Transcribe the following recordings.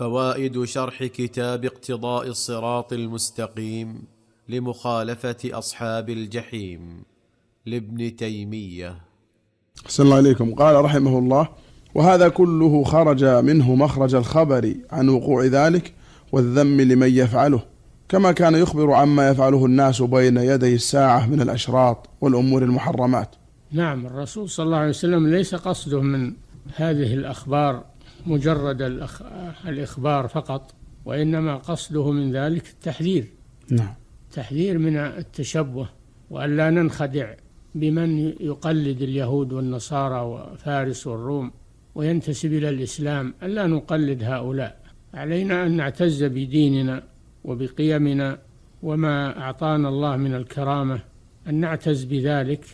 فوائد شرح كتاب اقتضاء الصراط المستقيم لمخالفه اصحاب الجحيم لابن تيميه احسن الله اليكم قال رحمه الله وهذا كله خرج منه مخرج الخبر عن وقوع ذلك والذم لمن يفعله كما كان يخبر عما يفعله الناس بين يدي الساعه من الاشراط والامور المحرمات نعم الرسول صلى الله عليه وسلم ليس قصده من هذه الاخبار مجرد الإخبار فقط وإنما قصده من ذلك التحذير نعم تحذير من التشبه وأن لا ننخدع بمن يقلد اليهود والنصارى وفارس والروم وينتسب إلى الإسلام ألا نقلد هؤلاء علينا أن نعتز بديننا وبقيمنا وما أعطانا الله من الكرامة أن نعتز بذلك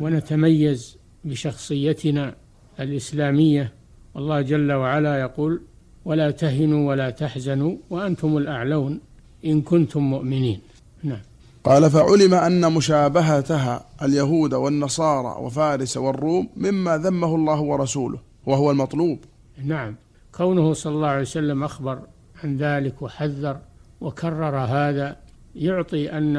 ونتميز بشخصيتنا الإسلامية والله جل وعلا يقول ولا تهنوا ولا تحزنوا وأنتم الأعلون إن كنتم مؤمنين نعم قال فعلم أن مشابهتها اليهود والنصارى وفارس والروم مما ذمه الله ورسوله وهو المطلوب نعم كونه صلى الله عليه وسلم أخبر عن ذلك وحذر وكرر هذا يعطي أن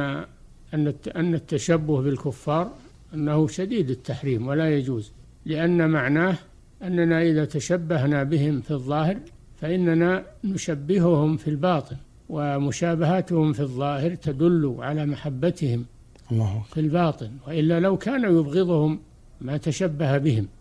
أن أن التشبه بالكفار أنه شديد التحريم ولا يجوز لأن معناه أننا إذا تشبهنا بهم في الظاهر فإننا نشبههم في الباطن ومشابهاتهم في الظاهر تدل على محبتهم الله في الباطن وإلا لو كان يبغضهم ما تشبه بهم